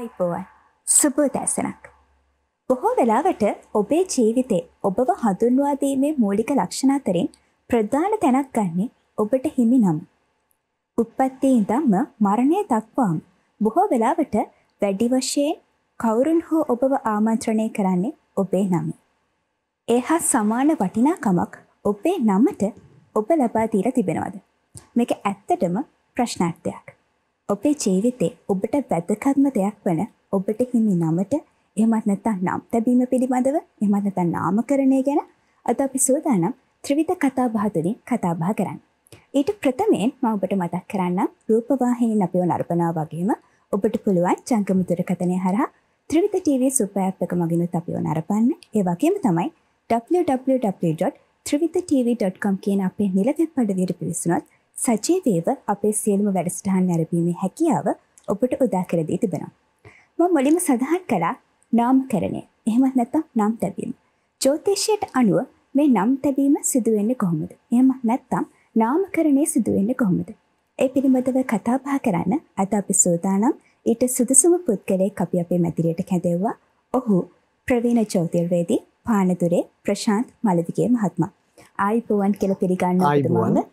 වයිපෝවන් සුබෝදැසනක්. බොහෝ වෙලාවට ඔබේ ජීවිතේ ඔබව හඳුන්වාදීමේ මූලික ලක්ෂණ අතරින් ප්‍රධාන තැනක් ගන්නේ ඔබට හිමි නම. උප්පත්තියේ ඉඳන්ම මරණය දක්වාම බොහෝ වෙලාවට වැඩි වශයෙන් කවුරුන් හෝ ඔබව ආමන්ත්‍රණය කරන්නේ ඔබේ නම. ඒ හා සමාන වටිනාකමක් ඔබේ නමට ඔබ ලබා දීලා තිබෙනවද? මේක ඇත්තටම ප්‍රශ්නාර්ථයක්. ඔබේ ජීවිතේ ඔබට වැදගත්ම දෙයක් වන ඔබට හිමි නමට එමත් නැත්නම් නම් තැබීම පිළිබඳව එමත් නැත්නම් නාමකරණය ගැන අද අපි සූදානම් ත්‍රිවිධ කතා බහ තුළින් කතා බහ කරන්න. ඊට ප්‍රථමයෙන් මම ඔබට මතක් කරන්නම් රූපවාහිනියෙන් අපිව නරඹනවා වගේම ඔබට පුළුවන් ජංගම දුරකථනය හරහා ත්‍රිවිධ TV සුපර් ඇප් එක මගිනුත් අපිව නරඹන්න. ඒ වගේම තමයි www.trivithatv.com කියන අපේ නිල වෙබ් අඩවියට පිවිසුනොත් සජීවීව අපේ සියලුම වැඩසටහන් නැරඹීමේ හැකියාව ඔබට උදා කර දී තිබෙනවා. මම මුලින්ම සඳහන් කළා නාමකරණය. එහෙමත් නැත්නම් නම් තැබීම. ජ්‍යොතිෂයට අනුව මේ නම් තැබීම සිදු වෙන්නේ කොහොමද? එහෙමත් නැත්නම් නාමකරණය සිදු වෙන්නේ කොහොමද? ඒ පිළිබඳව කතා බහ කරන්න අද අපි සූදානම් ඊට සුදුසුම පුද්ගලයෙක් අපි අපේ මැදිරියට කැඳෙව්වා. ඔහු ප්‍රවීණ ජ්‍යොතිර්වේදී පානදුරේ ප්‍රශාන්ත් මලදිගේ මහත්මයා. ආයිබෝවන් කියලා පිළිගන්නවා මම.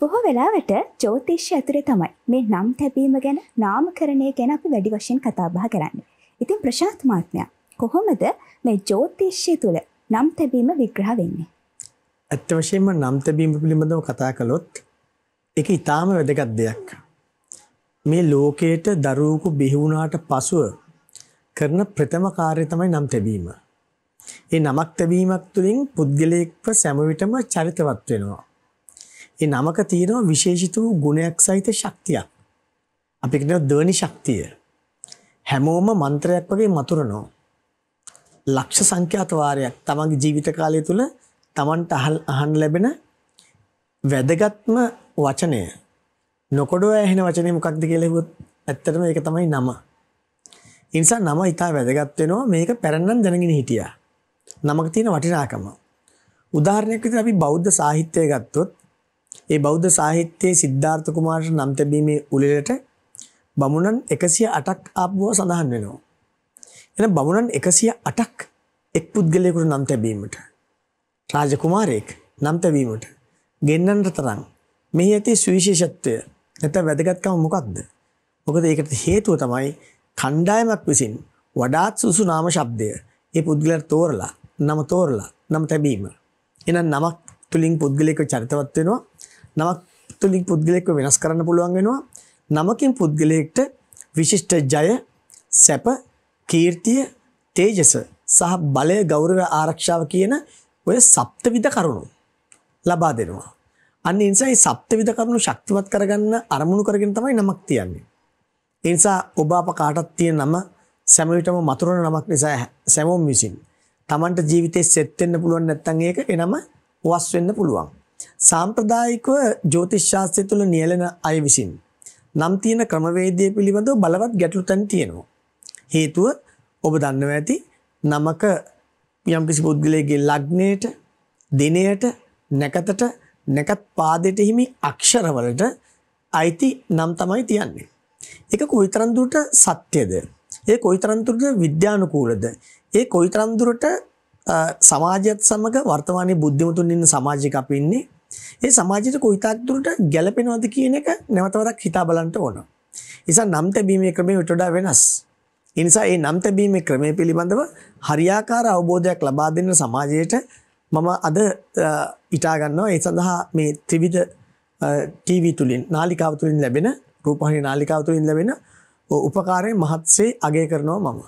බොහෝ වෙලාවට ජෝතිෂ්‍ය ඇතුරේ තමයි මේ නම් තැබීම ගැන නාමකරණය ගැන අපි වැඩි වශයෙන් කතා බහ කරන්නේ. ඉතින් ප්‍රශාන්ත් මහත්මයා කොහොමද මේ ජෝතිෂ්‍ය තුල නම් තැබීම විග්‍රහ වෙන්නේ? ඇත්ත වශයෙන්ම නම් තැබීම පිළිබඳව කතා කළොත් ඒක ඊටාම වැදගත් දෙයක්. මේ ලෝකයට දරුවෙකු බිහි වුණාට පසුව කරන ප්‍රථම කාර්යය තමයි නම් තැබීම. ඒ නමක් තැබීමක් තුළින් පුද්ගලයෙක්ව සෑම විටම චරිතවත් වෙනවා. ඒ නමක තියෙනවා විශේෂිත වූ ගුණයක් සහිත ශක්තියක්. අපි කියනවා දර්ණි ශක්තිය. හැමෝම මන්ත්‍රයක් වගේ මතුරනවා. ලක්ෂ සංඛ්‍යාත වාරයක් තමන්ගේ ජීවිත කාලය තුල තමන්ට අහන්න ලැබෙන වැදගත්ම වචනය නොකොඩෝ ඇහෙන වචනේ මොකක්ද කියලා හෙව්වොත් ඇත්තටම ඒක තමයි නම. ඒ නිසා නම ඉතා වැදගත් වෙනවා මේක පැරණම් දැනගෙන හිටියා. නමක තියෙන වටිනාකම. උදාහරණයක් විදිහට අපි බෞද්ධ සාහිත්‍යය ගත්තොත් ඒ බෞද්ධ සාහිත්‍යයේ සිද්ධාර්ථ කුමාරට නම් තැබීමේ උළෙලට බමුණන් 108ක් ආපුව සඳහන් වෙනවා. එහෙනම් බමුණන් 108ක් එක් පුද්ගලයෙකුට නම් තැබීමට රාජකුමාරයෙක් නම් තැබීමට ගෙන්නන්නට තරම් මෙහි ඇති සුවිශේෂත්වය නැත්නම් වැදගත්කම මොකක්ද? මොකද ඒකට හේතුව තමයි කණ්ඩායමක් විසින් වඩාත් සුසු නාම ශබ්දය ඒ පුද්ගලයාට තෝරලා නම තෝරලා නම් තැබීම. එහෙනම් නමක් තුලින් පුද්ගලයෙකු චරිතවත් වෙනවා. නමක් තුලින් පුද්ගලෙක්ව වෙනස් කරන්න පුළුවන් වෙනවා. නමකින් පුද්ගලයෙක්ට විශිෂ්ට ජය, සැප, කීර්තිය, තේජස සහ බලය ගෞරව ආරක්ෂාව කියන ඔය සප්තවිධ කරුණු ලබා දෙනවා. අන්න නිසා මේ සප්තවිධ කරුණු ශක්තිමත් කරගන්න අරමුණු කරගෙන තමයි නමක් තියන්නේ. ඒ නිසා ඔබ අප කාටත් තියෙන නම සෑම විටම මතුරන නමක් නිසා සෑමෝම් විසින් Tamanට ජීවිතේ සෙත් වෙන්න පුළුවන් නැත්නම් ඒක එනම වස් වෙන්න පුළුවන්. සාම්ප්‍රදායිකව ජ්‍යොතිෂ ශාස්ත්‍රය තුළ නියැලෙන අය විසින් නම් තියෙන ක්‍රමවේදය පිළිබඳව බලවත් ගැටලු තැන් තියෙනවා. හේතුව ඔබ දන්නව ඇති නමක යම්කිසි පුද්ගලයගේ ලග්නයට දිනයට නැකතට නැකත් පාදයට හිමි අක්ෂරවලට අයිති නම් තමයි තියන්නේ. ඒක කොයිතරම් දුරට සත්‍යද? ඒ කොයිතරම් දුරට විද්‍යානුකූලද? ඒ කොයිතරම් දුරට සමාජයත් සමග වර්තමානයේ බුද්ධිමතුන් ඉන්න සමාජයක අපි ඉන්නේ ඒ සමාජයට කොයිතාක් දුරට ගැලපෙනවද කියන එක නැවතවරක් හිතා බලන්න ඕන. නිසා නම් තැබීමේ ක්‍රමය වඩා වෙනස්. ඒ නිසා මේ නම් තැබීමේ ක්‍රමය පිළිබඳව හරියාකාර අවබෝධයක් ලබා දෙන්න සමාජයට මම අද ඉටා ගන්නවා ඒ සඳහා මේ ත්‍රිවිධ ටීවී තුලින් නාලිකාව තුලින් ලැබෙන රූපවාහිනී නාලිකාව තුලින් ලැබෙන උපකාරය මහත්සේ අගය කරනවා මම.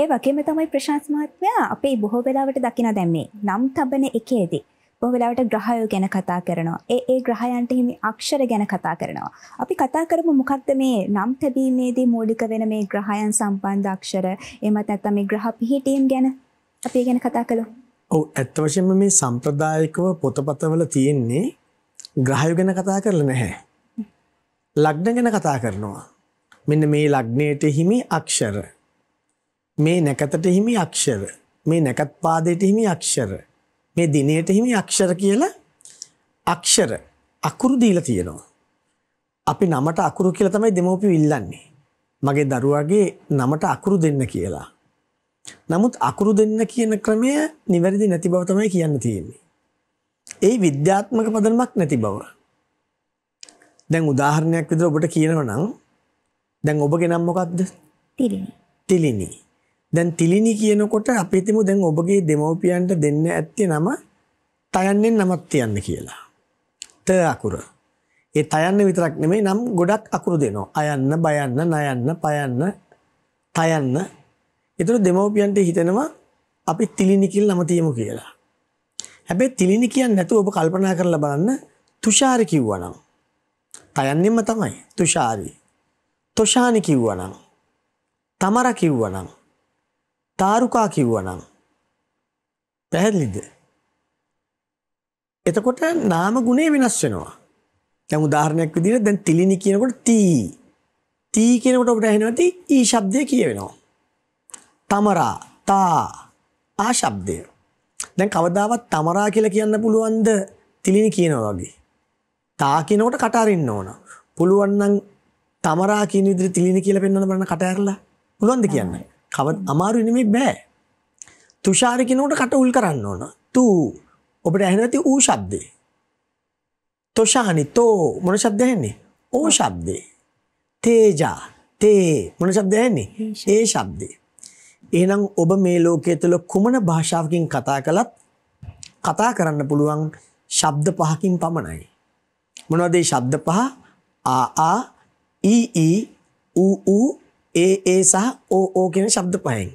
ඒ වගේම තමයි ප්‍රශාන්ත් මහත්මයා අපේ බොහෝ වෙලාවට දකින දැන් මේ නම් තබන එකේදී බොහවෙලාවට ග්‍රහයෝ ගැන කතා කරනවා. ඒ ඒ ග්‍රහයන්ට හිමි අක්ෂර ගැන කතා කරනවා. අපි කතා කරමු මොකක්ද මේ නම් තැබීමේදී මූලික වෙන මේ ග්‍රහයන් සම්බන්ධ අක්ෂර එමත් නැත්නම් මේ ග්‍රහ පිහිටීම් ගැන අපි ගැන කතා කළා. ඔව් ඇත්ත වශයෙන්ම මේ සම්ප්‍රදායිකව පොතපතවල තියෙන්නේ ග්‍රහයෝ ගැන කතා කරලා නැහැ. ලග්න ගැන කතා කරනවා. මෙන්න මේ ලග්නයට හිමි අක්ෂර. මේ නැකතට හිමි අක්ෂර. මේ නැකත් පාදයට හිමි අක්ෂර. මේ දිනයට හිමි අක්ෂර කියලා අක්ෂර අකුරු දීලා තියෙනවා. අපි නමට අකුරු කියලා තමයි දෙමව්පියෝ ඉල්ලන්නේ. මගේ දරුවාගේ නමට අකුරු දෙන්න කියලා. නමුත් අකුරු දෙන්න කියන ක්‍රමය නිවැරදි නැති බව තමයි කියන්න තියෙන්නේ. ඒ විද්‍යාත්මක පදනමක් නැති බව. දැන් උදාහරණයක් විදිහට ඔබට කියනවා නම් දැන් ඔබගේ නම මොකක්ද? තිලිනි. තිලිනි. දැන් තිලිනි කියනකොට අපි හිතමු දැන් ඔබගේ දෙමව්පියන්ට දෙන්න ඇත්තේ නම තයන්නෙන් නමක් තියන්න කියලා. ත අකුර. ඒ තයන්න විතරක් නෙමෙයි නම් ගොඩක් අකුරු දෙනවා. අයන්න, බයන්න, නයන්න, පයන්න, තයන්න. ඒතර දෙමව්පියන්ට හිතෙනවා අපි තිලිනි කියලා නම තියමු කියලා. හැබැයි තිලිනි කියන්නේ නැතුව ඔබ කල්පනා කරලා බලන්න තුෂාරි කිව්වනම් තයන්නෙන්ම තමයි තුෂාරි. තොෂානි කිව්වනම් තමර කිව්වනම් තාරුකා කිව්වනම්. පැහැදිලිද. එතකොට නාම ගුණේ වෙනස් වෙනවා. තැමු ධාරණයක් විදිර දැන් තිලිනි කියනකොට තී තී කියනකොට ඔබට ඇහෙනවති ඒ ශබ්දය කියවෙනවා. තමරා තා ආශබ්දය. දැන් කවදාවත් තමරා කියලා කියන්න පුළුවන්ද තිලිනි කියනවා වගේ. තා කියනකොට කටාරන්න ඕන. පුළුවන්නන් තමරා කියීන විදිරි තිලිනි කියල පෙන්න්න බන්න කටඇරලා පුළුවන්ද කියන්නේ. කව අමාරු නෙමේ බෑ තුෂාරකිනෝට කට උල් කරන්න ඕන tuu ඔබට ඇහෙන ඇති ඌ ශබ්දේ තොෂානි තෝ මොන ශබ්ද ඇහෙන්නේ ඕ ශබ්දේ තේජා තේ මොන ශබ්ද ඇහෙන්නේ ඒ ශබ්දේ එහෙනම් ඔබ මේ ලෝකයේ තුල කුමන භාෂාවකින් කතා කළත් කතා කරන්න පුළුවන් ශබ්ද පහකින් පමණයි මොනවද ඒ ශබ්ද පහ ආ ආ ඊ ඊ ඌ ඌ ඒ ඒ සහ ඕ ඕ කියන ශබ්ද පහෙන්.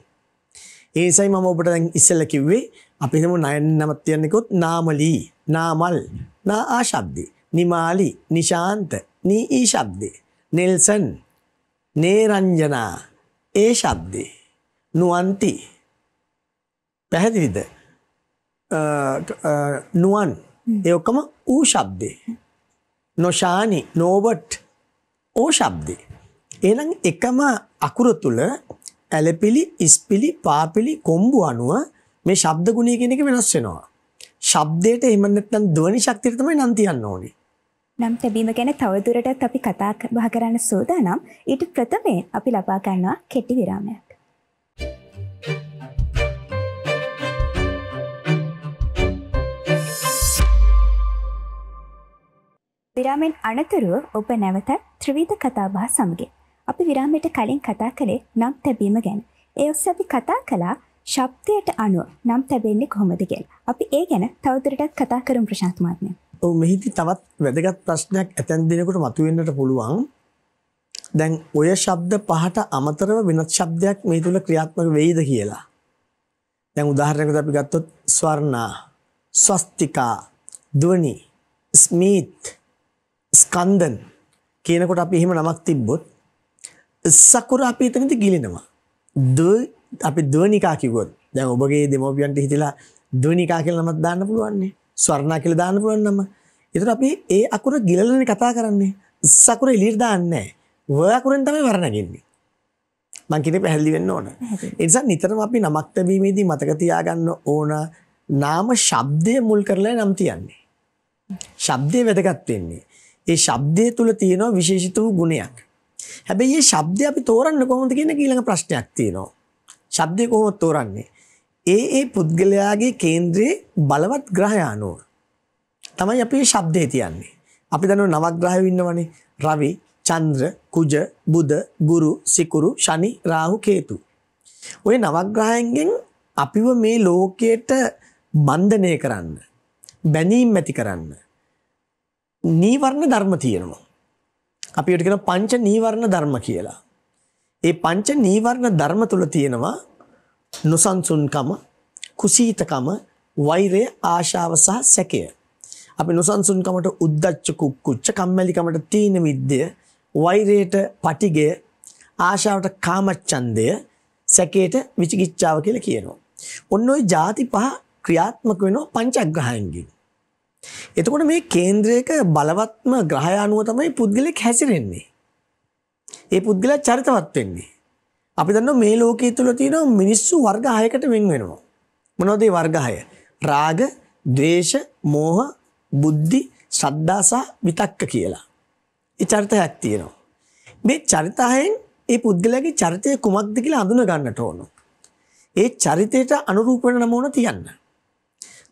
ඒසයි මම ඔබට දැන් ඉස්සෙල්ල කිව්වේ අපි හිතමු නයන නමක් තියන්නකොත් නාමලී, නාමල්, නා ආශබ්දේ, නිමාලි, නිශාන්ත, නී ඊ ශබ්දේ, නෙල්සන්, නේරංජනා ඒ ශබ්දේ, නුවන්ති. පැහැදිලිද? නුවන් ඒ ඔක්කොම ඌ ශබ්දේ. නොෂානි, නෝබට් ඕ ශබ්දේ. එහෙනම් එකම අකුර තුල ඇලපිලි, ඉස්පිලි, පාපිලි, කොම්බු අනුව මේ ශබ්ද ගුණය කියන එක වෙනස් වෙනවා. ශබ්දයට එහෙම නැත්නම් ධ්වනි ශක්තියට තමයි නම් තියන්න ඕනේ. නම් තැබීම ගැන තවදුරටත් අපි කතා බහ කරන්න සූදානම්. ඊට ප්‍රථමයෙන් අපි ලබා ගන්නවා කෙටි විරාමයක්. විරාමෙන් අනතුරුව ඔබ නැවත ත්‍රිවිධ කතා බහ සමගින් අපි විරාමයට කලින් කතා කළේ නම් තැබීම ගැන. ඒ ඔස්සේ අපි කතා කළා ශබ්දයට අනුව නම් තැබෙන්නේ කොහොමද කියලා. අපි ඒ ගැන තවදුරටත් කතා කරමු ප්‍රශාන්ත මහත්මයා. ඔව් මෙහිදී තවත් වැදගත් ප්‍රශ්නයක් ඇතැම් දිනකට මතුවෙන්නට පුළුවන්. දැන් ඔය ශබ්ද පහට අමතරව වෙනත් ශබ්දයක් මේ තුල ක්‍රියාත්මක වෙයිද කියලා. දැන් උදාහරණයකට අපි ගත්තොත් ස්වර්ණා, ස්වස්තිකා, ධ්වනි, ස්මීත්, ස්කන්දන් කියනකොට අපි එහෙම නමක් තිබ්බොත් සකුර අපි එතනති ගිලිනවා. ද අපි දුවනිකා කිවොත් දැන් ඔබගේ දෙමෝපියන්ට හිතලා දුවනිකා කියලා නමක් දාන්න පුළුවන්නේ. ස්වර්ණා කියලා දාන්න පුළුවන් නම. ඒතර අපි ඒ අකුර ගිලලනේ කතා කරන්නේ. සකුර එළියට දාන්නේ නැහැ. වර් අකුරෙන් තමයි වර නැගෙන්නේ. මං කියන්නේ පැහැදිලි වෙන්න ඕන. ඒ නිසා නිතරම අපි නමක් තැබීමේදී මතක තියාගන්න ඕන නාම ශබ්දය මුල් කරලා නම් තියන්නේ. ශබ්දය වැදගත් වෙන්නේ. ඒ ශබ්දය තුල තියෙන විශේෂිත වූ ගුණයක්. හැබැයි මේ ශබ්දය අපි තෝරන්න කොහොමද කියන ඊළඟ ප්‍රශ්නයක් තියෙනවා. ශබ්දය කොහොමද තෝරන්නේ? ඒ ඒ පුද්ගලයාගේ කේන්ද්‍රයේ බලවත් ග්‍රහය අනුව තමයි අපි මේ ශබ්දේ තියන්නේ. අපි දන්නවා නවග්‍රහයෝ ඉන්නවනේ. රවි, චන්ද්‍ර, කුජ, බුධ, ගුරු, සිකුරු, ශනි, රාහු, කේතු. ওই නවග්‍රහයන්ගෙන් අපිව මේ ලෝකයට බන්ධනය කරන්න, බැඳීම් ඇති කරන්න නීවරණ ධර්ම තියෙනවා. අපි ඒකට කියන පංච නීවරණ ධර්ම කියලා. ඒ පංච නීවරණ ධර්ම තුල තියෙනවා නොසන්සුන්කම, කුසීතකම, වෛරය, ආශාව සහ සැකය. අපි නොසන්සුන්කමට උද්දච්ච කුක්කුච්ච, කම්මැලිකමට තීන මිද්දය, වෛරයට පටිගය, ආශාවට කාමච්ඡන්දය, සැකයට විචිකිච්ඡාව කියලා කියනවා. ඔන්න ඔය ಜಾති පහ ක්‍රියාත්මක වෙනවා පංචග්‍රහයන්ගෙන්. එතකොට මේ කේන්ද්‍රයක බලවත්ම ග්‍රහය අනුව තමයි පුද්ගලෙක් හැසිරෙන්නේ. ඒ පුද්ගල චරිතවත් වෙන්නේ. අපි දන්න මේ ලෝකයේ තුළ තියෙන මිනිස්සු වර්ග 6කට වෙන් වෙනවා. මොනවද ඒ වර්ග 6? රාග, ද්වේෂ, මෝහ, බුද්ධි, ශ්‍රද්ධා සහ විතක්ක කියලා. ඒ චරිත හයක් තියෙනවා. මේ චරිත හයෙන් ඒ පුද්ගලයාගේ චරිතය කුමක්ද කියලා අඳුන ගන්නට ඕන. ඒ චරිතයට අනුරූප වෙන නම ඕන තියන්න.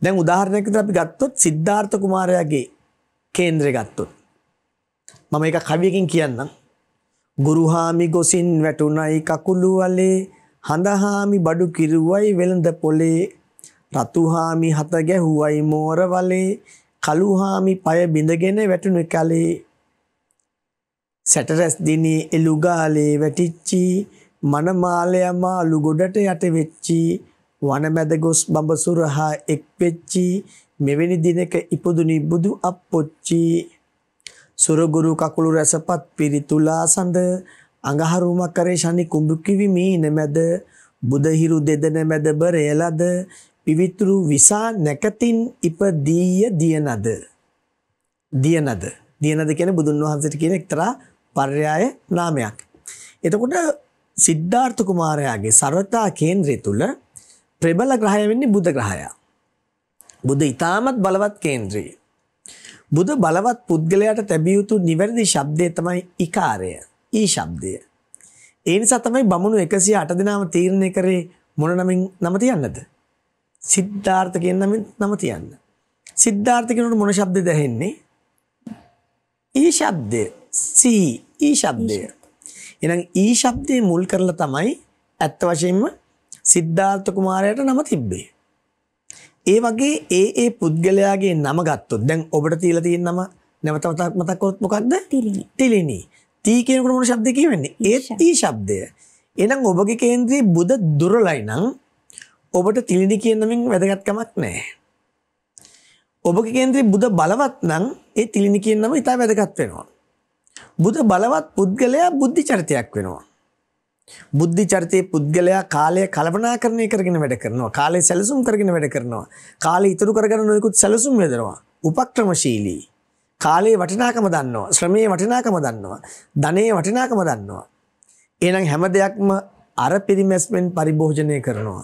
දැන් උදාහරණයකට අපි ගත්තොත් සිද්ධාර්ථ කුමාරයාගේ කේන්ද්‍රය ගත්තොත්. මම එක කවියකින් කියන්නම්. ගුරුහාමි ගොසින් වැටුනයි කකුළු වලේ හඳහාමි බඩු කිරුවයි වෙළඳ පොලේ රතුහාමි හත ගැහුවයි මෝර වලේ කළුහාමි පය බිඳගෙන වැටුණු කලේ සැටරැස් දිනේ එළුගාලේ වැටිච්චි මනමාලයම අලු ගොඩට යට වෙච්චි වනමැද ගොස් බඹ සුරහා එක් වෙච්චි මෙවැනි දිනක ඉපදුනි බුදු අපොච්චි සුරගුරු කකුළු රසපත් පිරිතුලා සඳ අඟහරුම කරේ ශනි කුඹු කිවි මීන මැද බුදහිරු දෙදෙන මැද බරයලද පිවිතුරු විසා නැකතින් ඉපදීය දියනද දියනද දියනද කියන්නේ බුදුන් වහන්සේට කියන එක්තරා පර්යාය නාමයක් එතකොට සිද්ධාර්ථ කුමාරයාගේ සරතා කේන්ද්‍රය තුල ප්‍රබල ග්‍රහය වෙන්නේ බුද ග්‍රහයා. බුද ඉතාමත් බලවත් කේන්ද්‍රී. බුද බලවත් පුද්ගලයාට තැබිය යුතු නිවැරදි ශබ්දය තමයි ඉකාරය. ඊ ශබ්දය. ඒ නිසා තමයි බමුණු 108 දෙනාම තීරණය කරේ මොන නමින් නම තියන්නද? සිද්ධාර්ථ කියන නමින් නම තියන්න. සිද්ධාර්ථ කියනකොට මොන ශබ්දද ඇහෙන්නේ? ඊ ශබ්දය. සී ඊ ශබ්දය. එහෙනම් ඊ ශබ්දේ මුල් කරලා තමයි ඇත්ත වශයෙන්ම සිද්ධාර්ථ කුමාරයට නම තිබ්බේ. ඒ වගේ ඒ ඒ පුද්ගලයාගේ නම ගත්තොත් දැන් ඔබට තියලා තියෙන නම නැවතවතක් මතක් කරොත් මොකක්ද? තිලිනි. තිලිනි. තී කියනකොට මොන શબ્ද කියවෙන්නේ? ඒත් ඊ શબ્දය. එහෙනම් ඔබගේ කේන්ද්‍රයේ බුද දුරලයි නම් ඔබට තිලිනි කියන නමෙන් වැදගත්කමක් නැහැ. ඔබගේ කේන්ද්‍රයේ බුද බලවත් නම් ඒ තිලිනි කියන නම ඉතා වැදගත් වෙනවා. බුද බලවත් පුද්ගලයා බුද්ධි චරිතයක් වෙනවා. බුද්ධි චරිතයේ පුද්ගලයා කාලය කලපනාකරණය කරගෙන වැඩ කරනවා. කාලය සැලසුම් කරගෙන වැඩ කරනවා. කාලය ඉතුරු කරගෙන නොයෙකුත් සැලසුම් යොදනවා. උපක්‍රමශීලී. කාලයේ වටිනාකම දන්නවා. ශ්‍රමයේ වටිනාකම දන්නවා. ධනයේ වටිනාකම දන්නවා. එහෙනම් හැම දෙයක්ම අර පිරිමැස්මෙන් පරිභෝජනය කරනවා.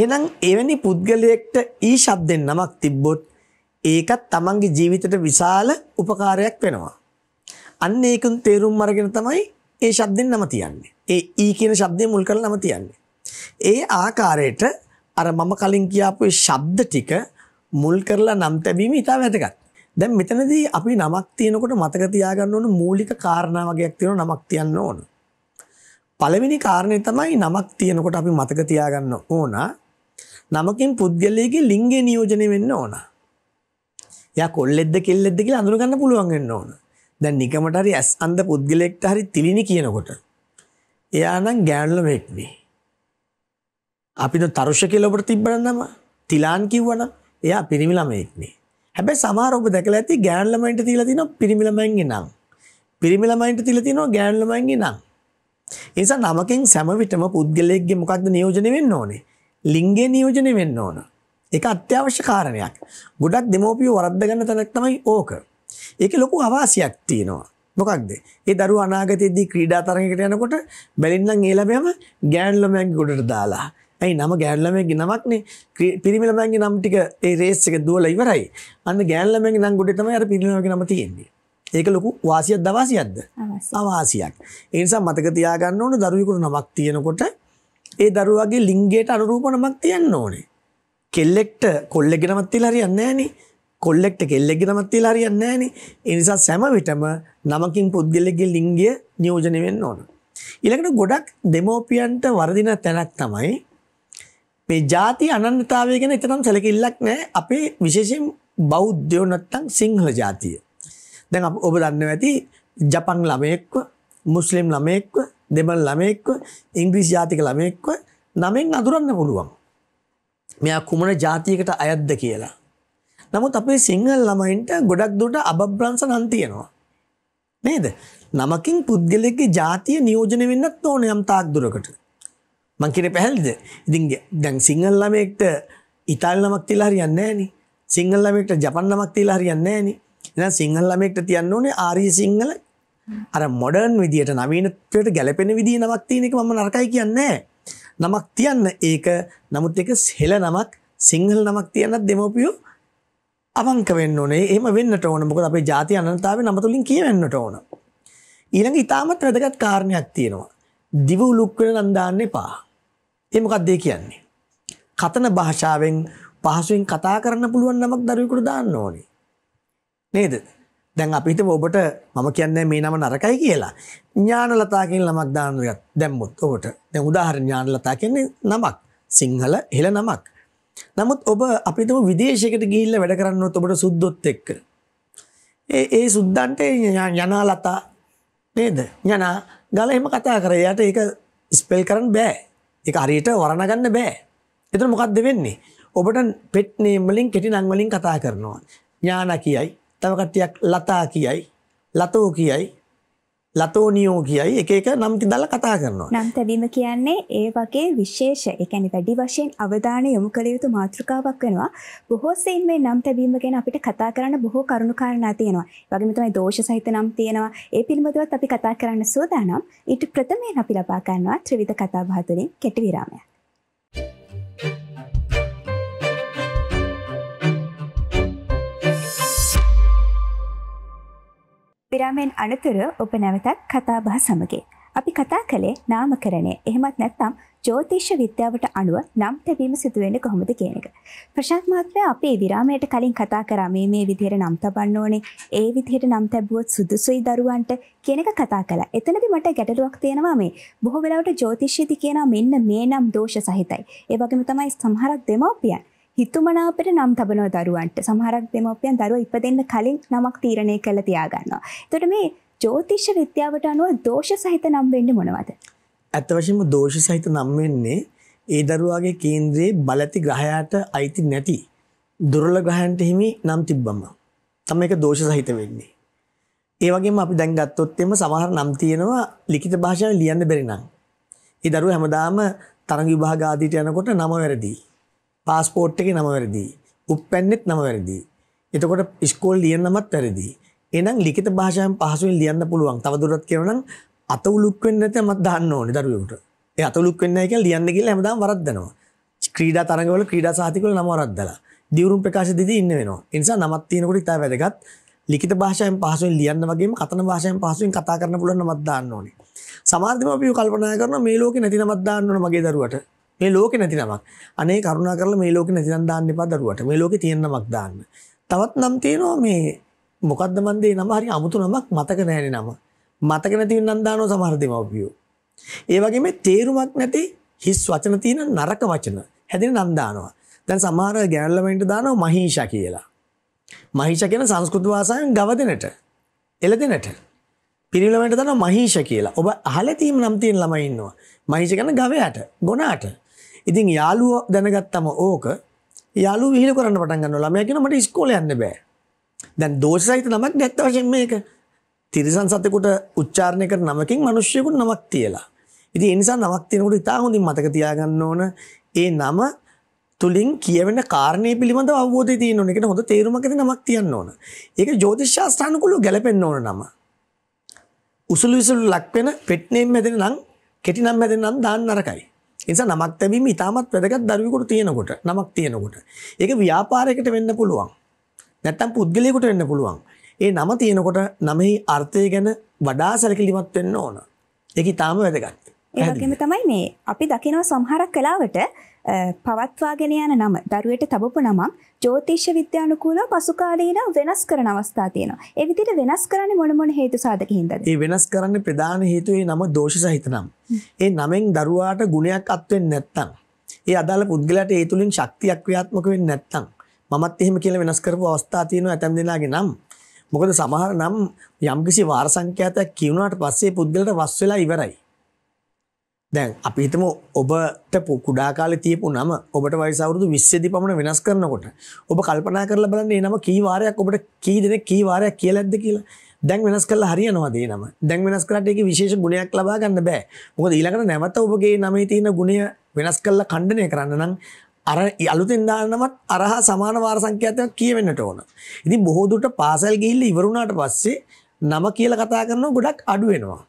එහෙනම් එවැනි පුද්ගලයෙක්ට ඊ ශබ්දෙන් නමක් තිබ්බොත් ඒකත් තමන්ගේ ජීවිතයට විශාල උපකාරයක් වෙනවා. අන්න ඒකෙන් තේරුම් අරගෙන තමයි ඒ ශබ්දෙන් නම තියන්නේ. ඒ ඊ කියන ශබ්දය මුල් කරලා නම තියන්නේ. ඒ ආකාරයට අර මම කලින් කියාපු ශබ්ද ටික මුල් කරලා නම් තැබීම ඉතා වැදගත්. දැන් මෙතනදී අපි නමක් තියනකොට මතක තියාගන්න ඕන මූලික කාරණා වගේක් තියෙනවා නමක් තියන්න ඕන. පළවෙනි කාරණේ තමයි නමක් තියනකොට අපි මතක තියාගන්න ඕන නමකින් පුද්ගලයාගේ ලිංගය නියෝජනය වෙන්න ඕන. යා කොල්ලෙක්ද කෙල්ලෙක්ද කියලා අඳුරගන්න පුළුවන් වෙන්න ඕන. දැන් නිකමට හරි ඇස් අන්ධ පුද්ගලයෙක්ට හරි තිලිනි කියනකොට එයා නම් ගෑනුලම හෙක්වේ. අපිට තරුෂ කියලා ඔබට තිබ්බනම් තිලාන් කිව්වනම් එයා පිරිමි ළමයෙක්නේ. හැබැයි සමහර ඔබ දැකලා ඇති ගෑනු ළමයින්ට තියලා තිනවා පිරිමි ළමයින්ගේ නම්. පිරිමි ළමයින්ට තියලා තිනවා ගෑනු ළමයින්ගේ නම්. ඒ නිසා නමකින් සෑම විටම පුද්ගලයෙක්ගේ මොකක්ද නියෝජනය වෙන්න ඕනේ? ලිංගය නියෝජනය වෙන්න ඕන. ඒක අත්‍යවශ්‍ය කාරණයක්. ගොඩක් දෙමෝපියෝ වරද්ද ගන්න තැනක් තමයි ඕක. ඒක ලොකු අවාසියක් තියෙනවා. මොකක්ද ඒ දරු අනාගතයේදී ක්‍රීඩා තරගයකට යනකොට බැලින්නම් ඒ ළමයාම ගෑන් ළමයන්ගේ ගොඩට දාලා. ඇයි නම ගෑන් ළමයාගේ නමක්නේ පිරිමි ළමයාගේ නම් ටික ඒ රේස් එක දුවලා ඉවරයි. අන්න ගෑන් ළමයාගේ නම් ගොඩේ තමයි අර පිරිමි ළමයාගේ නම තියෙන්නේ. ඒක ලොකු වාසියක් දවාසියක්ද? අවාසියක්. ඒ නිසා මතක තියාගන්න ඕන දරුවෙකුට නමක් තියෙනකොට ඒ දරුවාගේ ලිංගයට අනුරූප නමක් තියන්න ඕනේ. කෙල්ලෙක්ට කොල්ලෙක්ගේ නමක් තියලා හරියන්නේ නැහැ නේ. කොල්ලෙක්ට කෙල්ලෙක්ගේ නමත් තියලා හරියන්නේ නැහනේ. ඒ නිසා සෑම විටම නමකින් පුද්ගලෙක්ගේ ලිංගය නියෝජනය වෙන්න ඕන. ඊළඟට ගොඩක් දෙමෝපියන්ට වර්ධින තැනක් තමයි මේ ಜಾති අනන්‍යතාවය ගැන එතරම් සැලකිල්ලක් නැහැ අපේ විශේෂයෙන් බෞද්ධයෝ නැත්තම් සිංහල ජාතිය. දැන් ඔබ දන්නවා ඇති ජපන් ළමයෙක්ව, මුස්ලිම් ළමයෙක්ව, දෙමළ ළමයෙක්ව, ඉංග්‍රීසි ජාතික ළමයෙක්ව නමෙන් අඳුරන්න පුළුවන්. මෙයා කුමන ජාතියකට අයත්ද කියලා. නමුත් අපේ සිංහල ළමයින්ට ගොඩක් දුරට අබබ්‍රංශ නම් තියෙනවා. නේද? නමකින් පුද්ගලයෙක්ගේ ජාතිය නියෝජනය වෙන්නත් ඕනේ යම් තාක් දුරකට. මං කියන්නේ පැහැදිලිද? ඉතින් දැන් සිංහල ළමයෙක්ට ඉතාලි නමක් තියලා හරියන්නේ නැහෙනි. සිංහල ළමයෙක්ට ජපන් නමක් තියලා හරියන්නේ නැහෙනි. එහෙනම් සිංහල ළමයෙක්ට තියන්න ඕනේ ආර්ය සිංහල අර මොඩර්න් විදියට නවීනත්වයට ගැලපෙන විදිහ නමක් තියෙන එක මම නරකයි කියන්නේ නමක් තියන්න ඒක නමුත් ඒක හෙළ නමක් සිංහල නමක් තියන්නත් දෙමව්පියෝ අවංක වෙන්න ඕනේ එහෙම වෙන්නට ඕන මොකද අපේ ජාති අනන්තාවේ නම තුලින් කියවෙන්නට ඕන ඊළඟ ඊටමත් වැදගත් කාරණයක් තියෙනවා දිව උලුක් වෙන නම් දාන්න එපා ඒ මොකක්ද ඒ කියන්නේ කතන භාෂාවෙන් පහසුවෙන් කතා කරන්න පුළුවන් නමක් දරුවෙකුට දාන්න ඕනේ නේද දැන් අපි හිතමු ඔබට මම කියන්නේ මේ නම නරකයි කියලා. ඥානලතා කියන නමක් දාන්න දැම්මොත් ඔබට. දැන් උදාහරණ ඥානලතා කියන්නේ නමක්. සිංහල ඉහළ නමක්. නමුත් ඔබ අපිටම විදේශයකට ගිහිල්ල වැඩ කරන්නත් ඔබට සුද්දොත් එක්ක. ඒ ඒ සුද්දන්ට යනාලතා නේද යනා ගල එම කතා කර යට ඒක ස්පෙල් කරන්න බෑ එක අරියට වරණගන්න බෑ එතර මොකක්ද වෙන්නේ ඔබට පෙට්නේම්මලින් කෙටි නංවලින් කතා කරනවා ඥාන කියයි තවකටයක් ලතා කියයි ලතෝ කියයි ලතෝනියෝ කියයි එක එක නම් දාලා කතා කරනවා. නම් තැබීම කියන්නේ ඒ වගේ විශේෂ, ඒ කියන්නේ වැඩි වශයෙන් අවධානය යොමු කළ යුතු මාතෘකාවක් වෙනවා. බොහෝ සෙයින් මේ නම් තැබීම ගැන අපිට කතා කරන්න බොහෝ කරුණු කාරණා තියෙනවා. ඒ වගේම තමයි දෝෂ සහිත නම් තියෙනවා. ඒ පිළිබඳවත් අපි කතා කරන්න සූදානම්. ඊට ප්‍රථමයෙන් අපි ලබා ගන්නවා ත්‍රිවිධ කතා බහ තුළින් කෙටි විරාමයක්. විරාමෙන් අනතුර ඔබ නැවතත් කතාබහ සමගින්. අපි කතා කළේ නාමකරණය. එහෙමත් නැත්නම් ජ්‍යොතිෂ විද්‍යාවට අනුව නම් තැබීම සිදු වෙන්නේ කොහොමද කියන එක. ප්‍රශාන්ත් මහත්මයා අපි විරාමයට කලින් කතා කරා මේ මේ විදිහට නම් තබන්න ඕනේ. ඒ විදිහට නම් තැබුවොත් සුදුසුයි දරුවන්ට කියන එක කතා කළා. එතනදී මට ගැටලුවක් තියෙනවා මේ. බොහෝ වෙලාවට ජ්‍යොතිෂයේදී කියනවා මෙන්න මේ නම් දෝෂ සහිතයි. ඒ වගේම තමයි සමහරක් දෙමව්පියන් හිතුමනාපට නම් තබනව දරුවන්ට සමහරක් දෙමවපියන් දරුව ඉපදෙන්න කලින් නමක් තීරණය කළ තියාගන්නවා. එතට මේ ජෝතිෂ්‍ය විද්‍යාවට අනුව දෝෂ සහිත නම් වෙන්න මොනවද. ඇත්ත වශයෙන්ම දෝෂ සහිත නම් වෙන්නේ ඒ දරුවාගේ කේන්ද්‍රයේ බලති ග්‍රහයාට අයිති නැති. දුර්ල ග්‍රහයන්ට හිමි නම් තිබ්බම. තම එක දෝෂ සහිත වෙන්නේ. ඒවගේ අපි දැන්ගත්තොත්තෙම සමහර නම් තියෙනවා ලිකිත භාෂාව ලියන්න බැරිනම්. ඒ දරුව හැමදාම තරග විභාගාදීට යනකොට නම වැරදිී. පාස්පෝට් එකේ නම වැරදි. උප්පැන්නෙත් නම වැරදි. එතකොට ඉස්කෝල් ලියන නමත් වැරදි. එහෙනම් ලිඛිත භාෂාවෙන් පහසුවෙන් ලියන්න පුළුවන්. තවදුරටත් කියනනම් අත උලුක් වෙන්නේ නැත්නම් මත් දාන්න ඕනේ දරුවෙකුට. ඒ අත උලුක් වෙන්නේ නැහැ කියලා ලියන්න කියලා හැමදාම වරද්දනවා. ක්‍රීඩා තරඟවල ක්‍රීඩා සාහිතික වල නම වරද්දලා. දියුරුම් ප්‍රකාශ දෙදී ඉන්න වෙනවා. ඒ නිසා නමක් තියෙනකොට ඉතාල වැදගත්. ලිඛිත භාෂාවෙන් පහසුවෙන් ලියන්න වගේම කතන භාෂාවෙන් පහසුවෙන් කතා කරන්න පුළුවන් නමක් දාන්න ඕනේ. සමහර දේම අපි කල්පනා කරනවා මේ ලෝකේ නැති නමක් දාන්න ඕන මගේ දරුවට. මේ ලෝකේ නැති නමක්. අනේ කරුණා කරලා මේ ලෝකේ නැතිනම් දාන්න එපා දරුවට. මේ ලෝකේ තියෙන නමක් දාන්න. තවත් නම් තියෙනවා මේ මොකද්ද මන් දේ නම හරි අමුතු නමක් මතක නැහැනේ නම. මතක නැති නම් දානවා සමහර දෙමව්පියෝ. ඒ වගේම තේරුමක් නැති හිස් වචන තියෙන නරක වචන හැදෙන නම් දානවා. දැන් සමහර ගෑනු ළමයින්ට දානවා මහීෂා කියලා. මහීෂා කියන සංස්කෘත භාෂාවෙන් ගව දෙනට. එළදෙනට. පිරිමි ළමයින්ට දානවා මහීෂා කියලා. ඔබ අහලා තියෙන නම් තියෙන ළමයි ඉන්නවා. මහීෂා කියන්නේ ගවයාට, ගොනාට. ඉතින් යාළුව දැනගත්තම ඕක යාළු විහිල කරන්න පටන් ගන්න ළමයා කියන මට ඉස්කෝලේ යන්න බෑ. දැන් දෝෂ සහිත නමක් දැත්ත වශයෙන් මේක. තිරිසන් සතෙකුට උච්චාරණය කරන නමකින් මිනිස්සුයෙකුට නමක් තියලා. ඉතින් ඒ නිසා නමක් තියෙනකොට ඉතා හොඳින් මතක තියාගන්න ඕන ඒ නම තුලින් කියවෙන කාරණය පිළිබඳව අවබෝධය තියෙන්න ඕන. ඒකට හොඳ තේරුමක් ඇති නමක් තියන්න ඕන. ඒක ජ්‍යොතිෂ ශාස්ත්‍රානුකූලව ගැලපෙන්න ඕන නම. උසුළු විසුළු ලක් වෙන පෙට් නේම් හැදෙන නම් කෙටි නම් හැදෙන නම් දාන්න නරකයි. නිසා නමක් තැබීම ඉතාමත් වැදගත් දරුවෙකුට තියෙනකොට නමක් තියෙනකොට. ඒක ව්‍යාපාරයකට වෙන්න පුළුවන්. නැත්තම් පුද්ගලයෙකුට වෙන්න පුළුවන්. ඒ නම තියෙනකොට නමෙහි අර්ථය ගැන වඩා සැලකිලිමත් වෙන්න ඕන. ඒක ඉතාම වැදගත්. ඒගේම තමයි මේ අපි දකිනව සම්හරක් කලාවට පවත්වාගෙන යන නම දරුවට තබපු නමක් ජෝතිෂ විද්‍යානුකූල පසුකාලීන වෙනස් කරන අවස්ථා තියෙනවා. ඒ විදිහට වෙනස් කරන්නේ මොන මොන හේතු සාධක හින්දාද? ඒ වෙනස් කරන්නේ ප්‍රධාන හේතුව ඒ නම දෝෂ සහිත නම්. ඒ නමෙන් දරුවාට ගුණයක් අත් වෙන්නේ නැත්නම් ඒ අදාළ පුද්ගලයාට ඒ තුලින් ශක්තියක් ක්‍රියාත්මක වෙන්නේ නැත්නම් මමත් එහෙම කියලා වෙනස් කරපු අවස්ථා තියෙනවා ඇතම් දෙනාගේ නම් මොකද සමහර නම් යම්කිසි වාර සංඛ්‍යාතයක් කියුණාට පස්සේ පුද්ගලට වස් වෙලා ඉවරයි දැන් අපි හිතම ඔබට කුඩා කාලේ තියපු නම ඔබට වයස අවුරුදු 20 දී පමණ වෙනස් කරනකොට ඔබ කල්පනා කරලා බලන්න මේ නම කී වාරයක් ඔබට කී දෙනෙක් කී වාරයක් කියලාද කියලා. දැන් වෙනස් කරලා හරියනවද මේ නම? දැන් වෙනස් කරාට ඒකේ විශේෂ ගුණයක් ලබා ගන්න බෑ. මොකද ඊළඟට නැවත ඔබගේ නමේ තියෙන ගුණය වෙනස් කරලා ඛණ්ඩනය කරන්න නම් අර අලුතෙන් දානමත් අරහා සමාන වාර සංඛ්‍යාතයක් කියවෙන්නට ඕන. ඉතින් බොහෝ දුරට පාසල් ගිහිල්ලා ඉවරුණාට පස්සේ නම කියලා කතා කරනව ගොඩක් අඩු වෙනවා.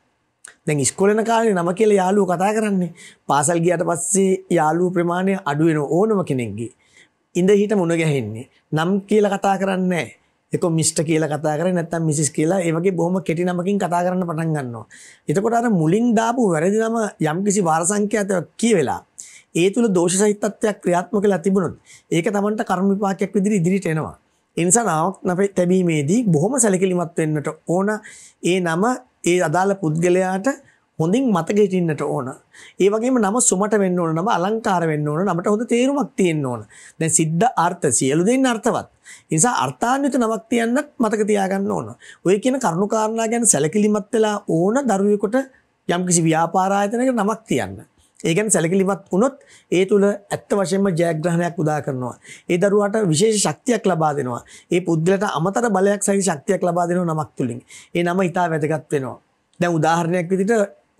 දැන් ඉස්කෝලේ යන කාලේ නම කියලා යාළුවෝ කතා කරන්නේ. පාසල් ගියාට පස්සේ යාළුවෝ ප්‍රමාණය අඩු වෙන ඕනම කෙනෙක්ගේ. ඉඳ හිට මුණ ගැහෙන්නේ. නම් කියලා කතා කරන්නේ නැහැ. එක මිස්ට කියලා කතා කරන්නේ නැත්නම් මිසිස් කියලා ඒ වගේ බොහොම කෙටි නමකින් කතා කරන්න පටන් ගන්නවා. එතකොට අර මුලින් දාපු වැරදි නම යම්කිසි වාර සංඛ්‍යාතයක් කියවෙලා ඒ තුල දෝෂ සහිත තත්ත්වයක් ක්‍රියාත්මක වෙලා තිබුණොත් ඒක Tamanට කර්ම විපාකයක් විදිහට ඉදිරියට එනවා. එනිසා නාවක් තැබීමේදී බොහොම සැලකිලිමත් වෙන්නට ඕන ඒ නම ඒ අදාළ පුද්ගලයාට හොඳින් මතක හිටින්නට ඕන. ඒ වගේම නම සුමට වෙන්න ඕන, නම අලංකාර වෙන්න ඕන, නමට හොඳ තේරුමක් තියෙන්න ඕන. දැන් සිද්ධ අර්ථ සියලු දෙයින් අර්ථවත්. ඒ නිසා අර්ථාන්විත නමක් තියන්නත් මතක තියාගන්න ඕන. ඔය කියන කරුණු කාරණා ගැන සැලකිලිමත් වෙලා ඕන දරුවෙකුට යම්කිසි ව්‍යාපාර ආයතනයක නමක් තියන්න. ඒකන් සැලකිලිමත් වුණොත් ඒ තුළ ඇත්ත වශයෙන්ම ජයග්‍රහණයක් උදා කරනවා. ඒ දරුවාට විශේෂ ශක්තියක් ලබා දෙනවා. ඒ පුද්ගලට අමතර බලයක් සහිත ශක්තියක් ලබා දෙනවා නමක් තුලින්. ඒ නම ඉතා වැදගත් වෙනවා. දැන් උදාහරණයක් විදිහට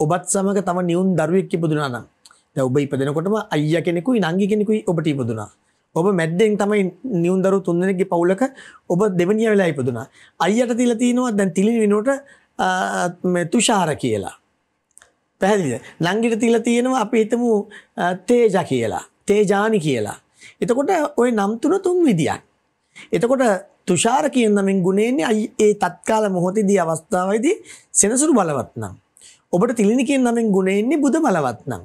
ඔබත් සමග තම නියුන් දරුවෙක් ඉපදුනා නම් දැන් ඔබ ඉපදෙනකොටම අයියා කෙනෙකුයි නංගි කෙනෙකුයි ඔබට ඉපදුනා. ඔබ මැද්දෙන් තමයි නියුන් දරුවෝ තුන්දෙනෙක්ගේ පවුලක ඔබ දෙවෙනියා වෙලා ඉපදුනා. අයියට තියලා තිනවා දැන් තිලින විනෝට මේ තුෂාර කියලා. පැහැදිලිද? නංගිට තියලා තියෙනවා අපි හිතමු තේජා කියලා. තේජානි කියලා. එතකොට ওই නම් තුන තුන් විදියක්. එතකොට තුෂාර කියන නමින් ගුණේන්නේ ඒ තත්කාල මොහොතේදී අවස්ථාවේදී සෙනසුරු බලවත් නම්. ඔබට තිලිනි කියන නමින් ගුණේන්නේ බුද බලවත් නම්.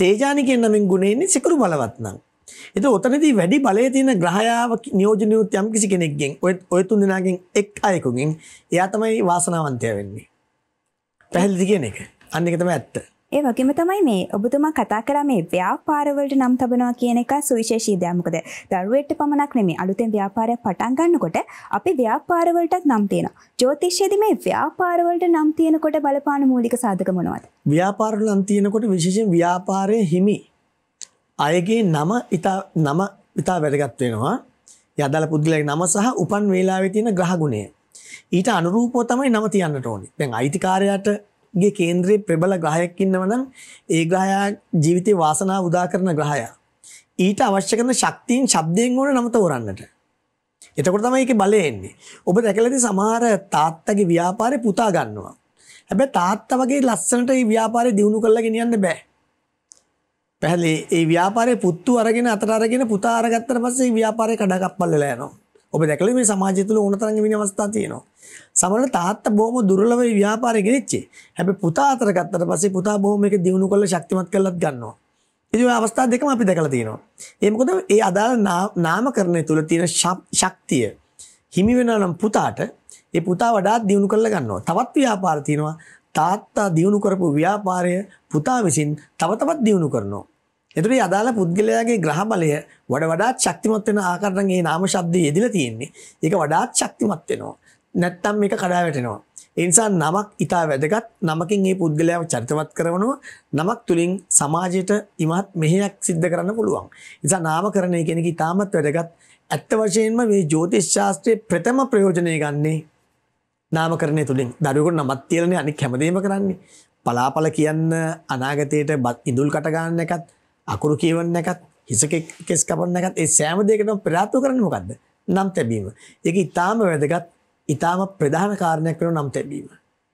තේජානි කියන නමින් ගුණේන්නේ සිකුරු බලවත් නම්. එතකොට උතනදී වැඩි බලය තියෙන ග්‍රහයාව නියෝජනය වුත් යම් කිසි කෙනෙක්ගෙන් ඔය ඔය තුන් දෙනාගෙන් එක් අයෙකුගෙන් එයා තමයි වාසනාවන්තයා වෙන්නේ. පැහැදිලිද කියන එක? අන්නිකතම ඇත්ත. ඒ වගේම තමයි මේ ඔබතුමා කතා කරා මේ ව්‍යාපාරවලට නම් තබනවා කියන එක සුවිශේෂී දෙයක්. මොකද දරුවෙක්ට පමණක් නෙමෙයි අලුතෙන් ව්‍යාපාරයක් පටන් ගන්නකොට අපි ව්‍යාපාරවලටත් නම් තියෙනවා. ජ්‍යොතිෂයේදී මේ ව්‍යාපාරවලට නම් තියෙනකොට බලපාන මූලික සාධක මොනවද? ව්‍යාපාරවල නම් තියෙනකොට විශේෂයෙන් ව්‍යාපාරයේ හිමි අයගේ නම ඊට නම ඊට වැදගත් වෙනවා. යදාල පුද්ගලයාගේ නම සහ උපන් වේලාවේ තියෙන ග්‍රහ ගුණය. ඊට අනුරූපව තමයි නම තියන්නට ඕනේ. දැන් අයිතිකාරයාට ගේ කේන්ද්‍රයේ ප්‍රබල ග්‍රහයක් ඉන්නවා නම් ඒ ග්‍රහයා ජීවිතේ වාසනාව උදා කරන ග්‍රහයා. ඊට අවශ්‍ය කරන ශක්තියින් ශබ්දයෙන් ඕන නම තෝරන්නට. එතකොට තමයි ඒකේ බලය එන්නේ. ඔබ දැකලාදී සමහර තාත්තගේ ව්‍යාපාරේ පුතා ගන්නවා. හැබැයි තාත්තා වගේ ලස්සනට මේ ව්‍යාපාරේ දිනු කරලා ගෙනියන්න බෑ. පැහැදිලි මේ ව්‍යාපාරේ පුත්තු අරගෙන අතට අරගෙන පුතා අරගත්තට පස්සේ මේ ව්‍යාපාරේ කඩකප්පල් වෙලා යනවා. ඔබ දැකලා මේ සමාජය තුළ ඕනතරම් වෙන අවස්ථා තියෙනවා. සමහරවිට තාත්තා බොහොම දුර්ලභ ව්‍යාපාරයක ඉච්චි. හැබැයි පුතා අතර ගත්තට පස්සේ පුතා බොහොම ඒක දිනු කරලා ශක්තිමත් කරලත් ගන්නවා. ඉතින් ඔය අවස්ථා දෙකම අපි දැකලා තියෙනවා. ඒ මොකද ඒ අදාළ නාමකරණය තුල තියෙන ශක්තිය හිමි වෙනවා නම් පුතාට ඒ පුතා වඩාත් දිනු කරලා ගන්නවා. තවත් ව්‍යාපාර තියෙනවා. තාත්තා දිනු කරපු ව්‍යාපාරය පුතා විසින් තව තවත් දිනු කරනවා. එතුට අදාළ පුද්ගලයාගේ ග්‍රහ බලය වඩ වඩාත් ශක්තිමත් වෙන ආකරන ඒ නාම ශබ්දය යෙදිල තියෙන්නේ එක වඩාත් ශක්තිමත් වෙනවා නැත්තම් මේක කඩා වැටෙනවා. එනිසා නමක් ඉතා වැදගත් නමකින් ඒ පුද්ගලයාව චරිතවත් කරනවා නමක් තුළින් සමාජයට ඉමත් මෙහෙයක් සිද්ධ කරන්න පුළුවන්. නිසා නාමකරණය කෙනෙක ඉතාමත් වැදගත් ඇත්ත වශයෙන්ම මේ ජෝතිෂ් ශාස්ත්‍රයේ ප්‍රථම ප්‍රයෝජනය ගන්නේ නාමකරණය තුළින් දරුවකට නමත් තියලන අනික් හැමදීම කරන්නේ. පලාපල කියන්න අනාගතයට බත් ඉඳුල් කටගන්න එකත් අකුරු කියවන්න එකත් හිසක කෙස් කපන්න එකත් ඒ සෑම දෙකටම ප්‍රාත්තු කරන්න මොකක්ද නම් තැබීම. එක ඉතාම වැදගත් ඉතාම ප්‍රධාන කාරණයක් වෙන නම් තැබීම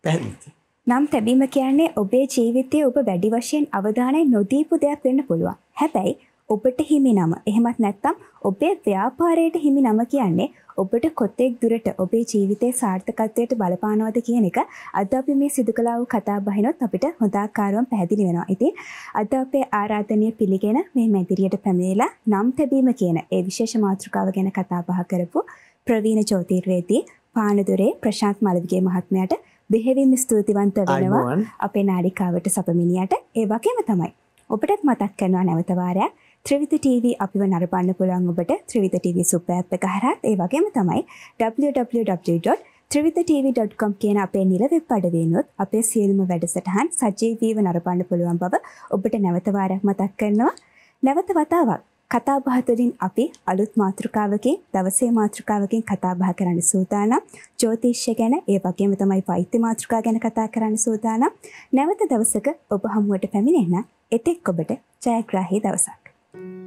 පැහැදිලි. නම් තැබීම කියන්නේ ඔබේ ජීවිතයේ ඔබ වැඩි වශයෙන් අවධානය නොදීපු දෙයක් වෙන්න පුළුවන්. හැබැයි ඔබට හිමි නම එහෙමත් නැත්නම් ඔබේ ව්‍යාපාරයට හිමි නම කියන්නේ ඔබට කොතෙක් දුරට ඔබේ ජීවිතයේ සාර්ථකත්වයට බලපානවද කියන එක අද අපි මේ සිදු කළා වූ කතා බහිනොත් අපිට හොඳාකාරවම පැහැදිලි වෙනවා. ඉතින් අද අපේ ආරාධනීය පිළිගෙන මේ මැදිරියට පැමිණලා නම් තැබීම කියන ඒ විශේෂ මාතෘකාව ගැන කතා බහ කරපු ප්‍රවීණ ජෝතිර්වේදී පානදුරේ ප්‍රශාන්ත් මලදිගේ මහත්මයට බෙහෙවිම ස්තුතිවන්ත වෙනවා අපේ නාඩිකාවට සපමිනියට ඒ වගේම තමයි. ඔබටත් මතක් කරනවා නැවතවාරයක් ත්‍රවිත TV අපිව නරබන්න පුළුවන් ඔබට ත්‍රවිත TV සුප්පෑප් එක හරහත් ඒ වගේම තමයි www. ත්‍රවිතTV.com කියන අපේ නිලවෙබ් අඩවෙනුත් අපේ සියල්ම වැඩසටහන් සජීවීව නරපන්න පුළුවන් බව ඔබට නැවතවාරයක් මතක් කරනවා නැවත වතාවක් කතා බහ තුළින් අපි අලුත් මාතෘකාවකින් දවසේ මාතෘකාවකින් කතා බහ කරන්න සූදානම්. ජ්‍යොතිෂ්‍ය ගැන ඒ වගේම තමයි වෛද්‍ය මාතෘකා ගැන කතා කරන්න සූදානම්. නැවත දවසක ඔබ හමුවට පැමිණෙන එතෙක් ඔබට ජයග්‍රාහී දවසක්. thank you